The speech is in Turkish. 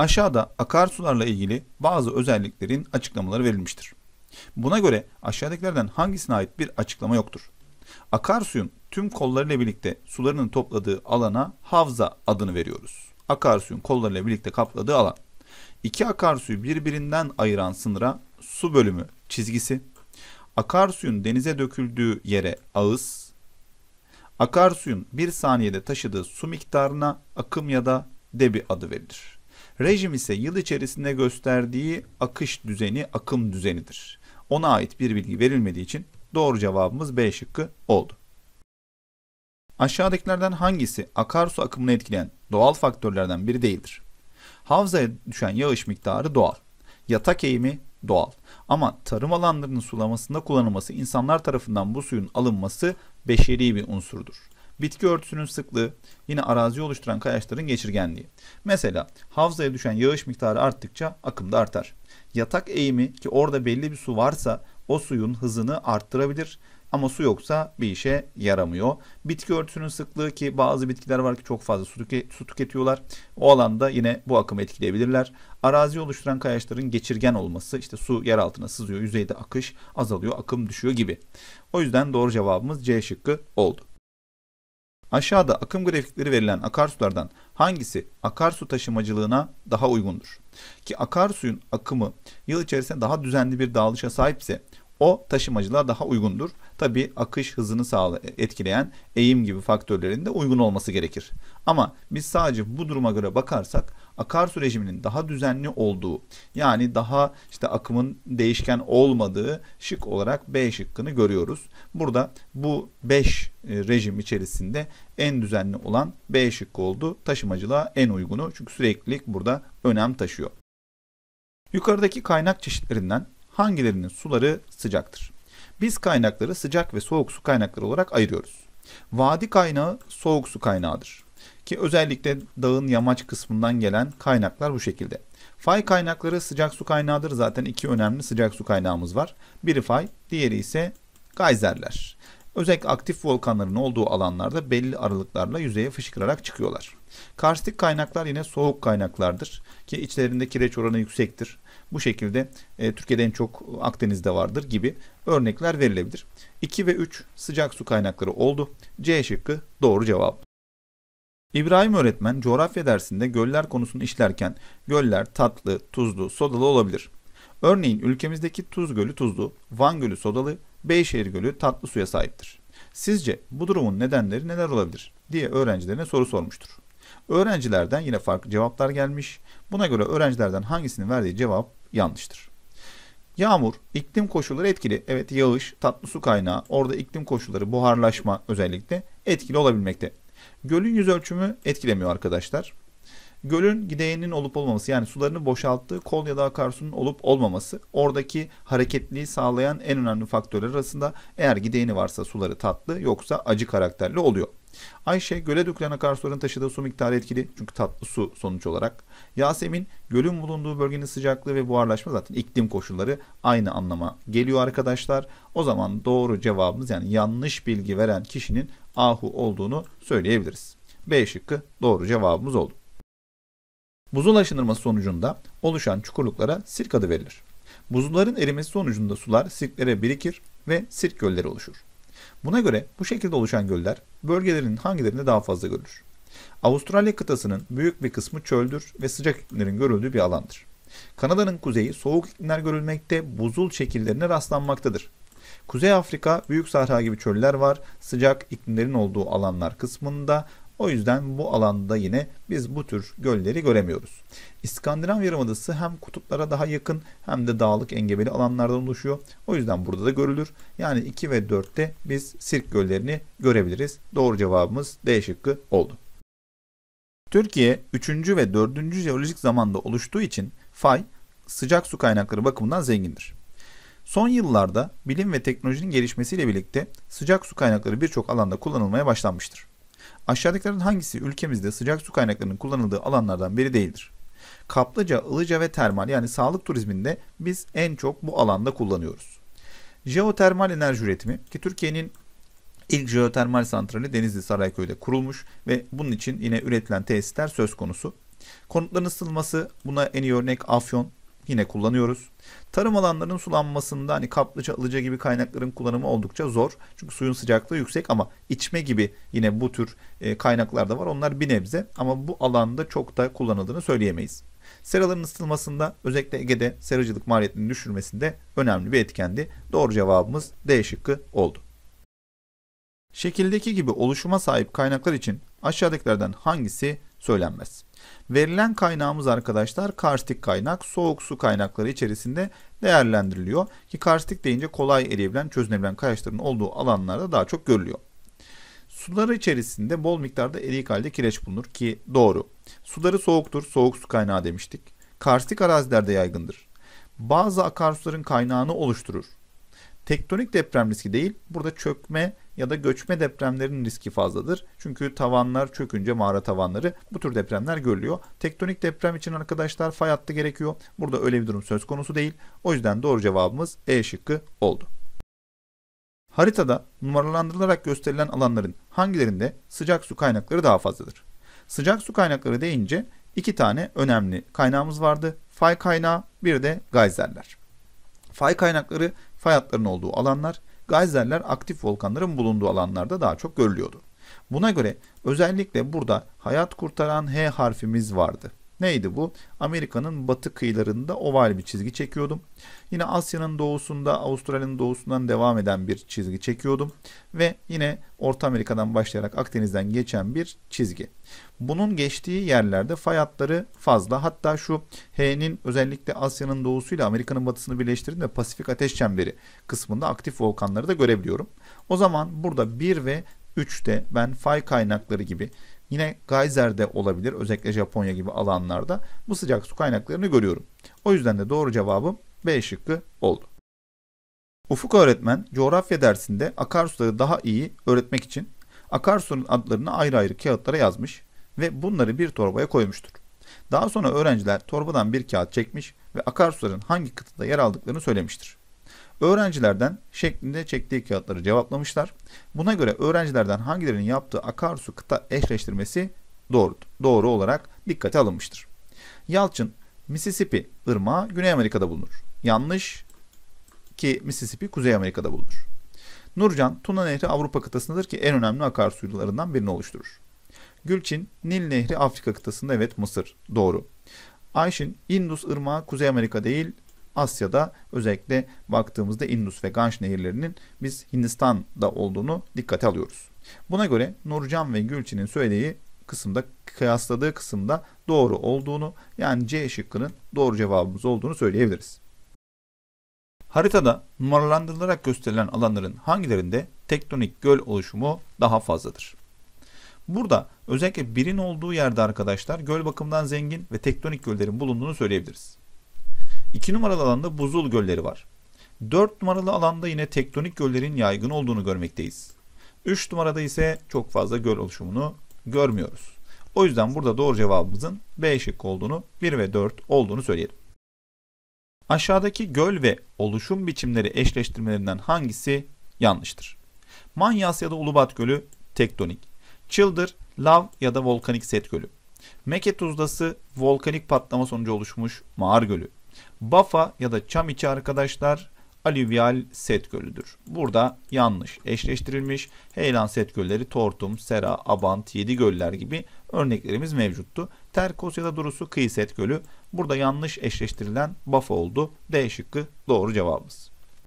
Aşağıda akarsularla ilgili bazı özelliklerin açıklamaları verilmiştir. Buna göre aşağıdakilerden hangisine ait bir açıklama yoktur. Akarsuyun tüm kollarıyla birlikte sularının topladığı alana havza adını veriyoruz. Akarsuyun kollarıyla birlikte kapladığı alan. İki akarsuyu birbirinden ayıran sınıra su bölümü çizgisi, akarsuyun denize döküldüğü yere ağız, akarsuyun bir saniyede taşıdığı su miktarına akım ya da debi adı verilir. Rejim ise yıl içerisinde gösterdiği akış düzeni, akım düzenidir. Ona ait bir bilgi verilmediği için doğru cevabımız B şıkkı oldu. Aşağıdakilerden hangisi akarsu akımını etkileyen doğal faktörlerden biri değildir? Havzaya düşen yağış miktarı doğal. Yatak eğimi doğal. Ama tarım alanlarının sulamasında kullanılması, insanlar tarafından bu suyun alınması beşeri bir unsurdur bitki örtüsünün sıklığı, yine arazi oluşturan kayaçların geçirgenliği. Mesela havzaya düşen yağış miktarı arttıkça akım da artar. Yatak eğimi ki orada belli bir su varsa o suyun hızını arttırabilir ama su yoksa bir işe yaramıyor. Bitki örtüsünün sıklığı ki bazı bitkiler var ki çok fazla su, tüke, su tüketiyorlar. O alanda yine bu akımı etkileyebilirler. Arazi oluşturan kayaçların geçirgen olması işte su yer altına sızıyor yüzeyde akış azalıyor akım düşüyor gibi. O yüzden doğru cevabımız C şıkkı oldu. Aşağıda akım grafikleri verilen akarsulardan hangisi akarsu taşımacılığına daha uygundur? Ki akarsuyun akımı yıl içerisinde daha düzenli bir dağılışa sahipse o taşımacılığa daha uygundur. Tabi akış hızını sağla etkileyen eğim gibi faktörlerin de uygun olması gerekir. Ama biz sadece bu duruma göre bakarsak akarsu rejiminin daha düzenli olduğu yani daha işte akımın değişken olmadığı şık olarak B şıkkını görüyoruz. Burada bu 5 e, rejim içerisinde en düzenli olan B şıkkı oldu. Taşımacılığa en uygunu çünkü süreklilik burada önem taşıyor. Yukarıdaki kaynak çeşitlerinden hangilerinin suları sıcaktır? Biz kaynakları sıcak ve soğuk su kaynakları olarak ayırıyoruz. Vadi kaynağı soğuk su kaynağıdır. Ki özellikle dağın yamaç kısmından gelen kaynaklar bu şekilde. Fay kaynakları sıcak su kaynağıdır. Zaten iki önemli sıcak su kaynağımız var. Biri fay, diğeri ise gayzerler. Özellikle aktif volkanların olduğu alanlarda belli aralıklarla yüzeye fışkırarak çıkıyorlar. Karstik kaynaklar yine soğuk kaynaklardır ki içlerinde kireç oranı yüksektir. Bu şekilde e, Türkiye'de en çok Akdeniz'de vardır gibi örnekler verilebilir. 2 ve 3 sıcak su kaynakları oldu. C şıkkı doğru cevap. İbrahim öğretmen coğrafya dersinde göller konusunu işlerken göller tatlı, tuzlu, sodalı olabilir. Örneğin ülkemizdeki Tuz Gölü tuzlu, Van Gölü sodalı, Beyşehir Gölü tatlı suya sahiptir. Sizce bu durumun nedenleri neler olabilir diye öğrencilerine soru sormuştur. Öğrencilerden yine farklı cevaplar gelmiş. Buna göre öğrencilerden hangisinin verdiği cevap yanlıştır. Yağmur, iklim koşulları etkili. Evet yağış, tatlı su kaynağı, orada iklim koşulları, buharlaşma özellikle etkili olabilmekte. Gölün yüz ölçümü etkilemiyor arkadaşlar. Gölün gideğinin olup olmaması yani sularını boşalttığı kol ya da akarsunun olup olmaması oradaki hareketliği sağlayan en önemli faktörler arasında eğer gideğini varsa suları tatlı yoksa acı karakterli oluyor. Ayşe göle dökülen akarsuların taşıdığı su miktarı etkili çünkü tatlı su sonuç olarak. Yasemin gölün bulunduğu bölgenin sıcaklığı ve buharlaşma zaten iklim koşulları aynı anlama geliyor arkadaşlar. O zaman doğru cevabımız yani yanlış bilgi veren kişinin Ahu olduğunu söyleyebiliriz. B şıkkı doğru cevabımız oldu. Buzul aşınırması sonucunda oluşan çukurluklara sirk adı verilir. Buzulların erimesi sonucunda sular sirklere birikir ve sirk gölleri oluşur. Buna göre bu şekilde oluşan göller bölgelerin hangilerinde daha fazla görülür? Avustralya kıtasının büyük bir kısmı çöldür ve sıcak iklimlerin görüldüğü bir alandır. Kanada'nın kuzeyi soğuk iklimler görülmekte, buzul şekillerine rastlanmaktadır. Kuzey Afrika, Büyük Sahra gibi çöller var. Sıcak iklimlerin olduğu alanlar kısmında o yüzden bu alanda yine biz bu tür gölleri göremiyoruz. İskandinav Yarımadası hem kutuplara daha yakın hem de dağlık engebeli alanlardan oluşuyor. O yüzden burada da görülür. Yani 2 ve 4'te biz sirk göllerini görebiliriz. Doğru cevabımız D şıkkı oldu. Türkiye 3. ve 4. jeolojik zamanda oluştuğu için fay sıcak su kaynakları bakımından zengindir. Son yıllarda bilim ve teknolojinin gelişmesiyle birlikte sıcak su kaynakları birçok alanda kullanılmaya başlanmıştır. Aşağıdakilerin hangisi ülkemizde sıcak su kaynaklarının kullanıldığı alanlardan biri değildir? Kaplıca, ılıca ve termal yani sağlık turizminde biz en çok bu alanda kullanıyoruz. Jeotermal enerji üretimi ki Türkiye'nin ilk jeotermal santrali Denizli Sarayköy'de kurulmuş ve bunun için yine üretilen tesisler söz konusu. Konutların ısıtılması buna en iyi örnek Afyon, yine kullanıyoruz. Tarım alanlarının sulanmasında hani kaplıca, alıcı gibi kaynakların kullanımı oldukça zor. Çünkü suyun sıcaklığı yüksek ama içme gibi yine bu tür e, kaynaklar da var. Onlar bir nebze ama bu alanda çok da kullanıldığını söyleyemeyiz. Seraların ısıtılmasında özellikle Ege'de seracılık maliyetinin düşürmesinde önemli bir etkendi. Doğru cevabımız D şıkkı oldu. Şekildeki gibi oluşuma sahip kaynaklar için aşağıdakilerden hangisi söylenmez. Verilen kaynağımız arkadaşlar karstik kaynak soğuk su kaynakları içerisinde değerlendiriliyor. Ki karstik deyince kolay eriyebilen çözünebilen kayaçların olduğu alanlarda daha çok görülüyor. Suları içerisinde bol miktarda eriyik halde kireç bulunur ki doğru. Suları soğuktur, soğuk su kaynağı demiştik. Karstik arazilerde yaygındır. Bazı akarsuların kaynağını oluşturur. Tektonik deprem riski değil, burada çökme ya da göçme depremlerinin riski fazladır. Çünkü tavanlar çökünce mağara tavanları bu tür depremler görülüyor. Tektonik deprem için arkadaşlar fay hattı gerekiyor. Burada öyle bir durum söz konusu değil. O yüzden doğru cevabımız E şıkkı oldu. Haritada numaralandırılarak gösterilen alanların hangilerinde sıcak su kaynakları daha fazladır? Sıcak su kaynakları deyince iki tane önemli kaynağımız vardı. Fay kaynağı bir de gayzerler. Fay kaynakları fay hatlarının olduğu alanlar Geyserler aktif volkanların bulunduğu alanlarda daha çok görülüyordu. Buna göre özellikle burada hayat kurtaran H harfimiz vardı. Neydi bu? Amerika'nın batı kıyılarında oval bir çizgi çekiyordum. Yine Asya'nın doğusunda, Avustralya'nın doğusundan devam eden bir çizgi çekiyordum. Ve yine Orta Amerika'dan başlayarak Akdeniz'den geçen bir çizgi. Bunun geçtiği yerlerde fay hatları fazla. Hatta şu H'nin özellikle Asya'nın doğusuyla Amerika'nın batısını birleştirdiğinde Pasifik Ateş Çemberi kısmında aktif volkanları da görebiliyorum. O zaman burada 1 ve 3'te ben fay kaynakları gibi Yine Geizer'de olabilir. Özellikle Japonya gibi alanlarda bu sıcak su kaynaklarını görüyorum. O yüzden de doğru cevabım B şıkkı oldu. Ufuk öğretmen coğrafya dersinde akarsuları daha iyi öğretmek için akarsunun adlarını ayrı ayrı kağıtlara yazmış ve bunları bir torbaya koymuştur. Daha sonra öğrenciler torbadan bir kağıt çekmiş ve akarsuların hangi kıtada yer aldıklarını söylemiştir öğrencilerden şeklinde çektiği kağıtları cevaplamışlar. Buna göre öğrencilerden hangilerinin yaptığı akarsu kıta eşleştirmesi doğru, doğru olarak dikkate alınmıştır. Yalçın, Mississippi ırmağı Güney Amerika'da bulunur. Yanlış ki Mississippi Kuzey Amerika'da bulunur. Nurcan, Tuna Nehri Avrupa kıtasındadır ki en önemli akarsularından birini oluşturur. Gülçin, Nil Nehri Afrika kıtasında evet Mısır. Doğru. Ayşin, Indus Irmağı Kuzey Amerika değil Asya'da özellikle baktığımızda Indus ve Ganj nehirlerinin biz Hindistan'da olduğunu dikkate alıyoruz. Buna göre Nurcan ve Gülçin'in söylediği kısımda kıyasladığı kısımda doğru olduğunu yani C şıkkının doğru cevabımız olduğunu söyleyebiliriz. Haritada numaralandırılarak gösterilen alanların hangilerinde tektonik göl oluşumu daha fazladır? Burada özellikle birin olduğu yerde arkadaşlar göl bakımından zengin ve tektonik göllerin bulunduğunu söyleyebiliriz. 2 numaralı alanda buzul gölleri var. 4 numaralı alanda yine tektonik göllerin yaygın olduğunu görmekteyiz. 3 numarada ise çok fazla göl oluşumunu görmüyoruz. O yüzden burada doğru cevabımızın B şıkkı olduğunu, 1 ve 4 olduğunu söyleyelim. Aşağıdaki göl ve oluşum biçimleri eşleştirmelerinden hangisi yanlıştır? Manyas ya da Ulubat Gölü tektonik. Çıldır, lav ya da volkanik set gölü. Meke Tuzlası volkanik patlama sonucu oluşmuş mağar gölü. Bafa ya da çam içi arkadaşlar alüvyal set gölüdür. Burada yanlış eşleştirilmiş. Heyelan set gölleri Tortum, Sera, Abant, Yedi göller gibi örneklerimiz mevcuttu. Terkos ya da Durusu kıyı set gölü. Burada yanlış eşleştirilen Bafa oldu. D şıkkı doğru cevabımız.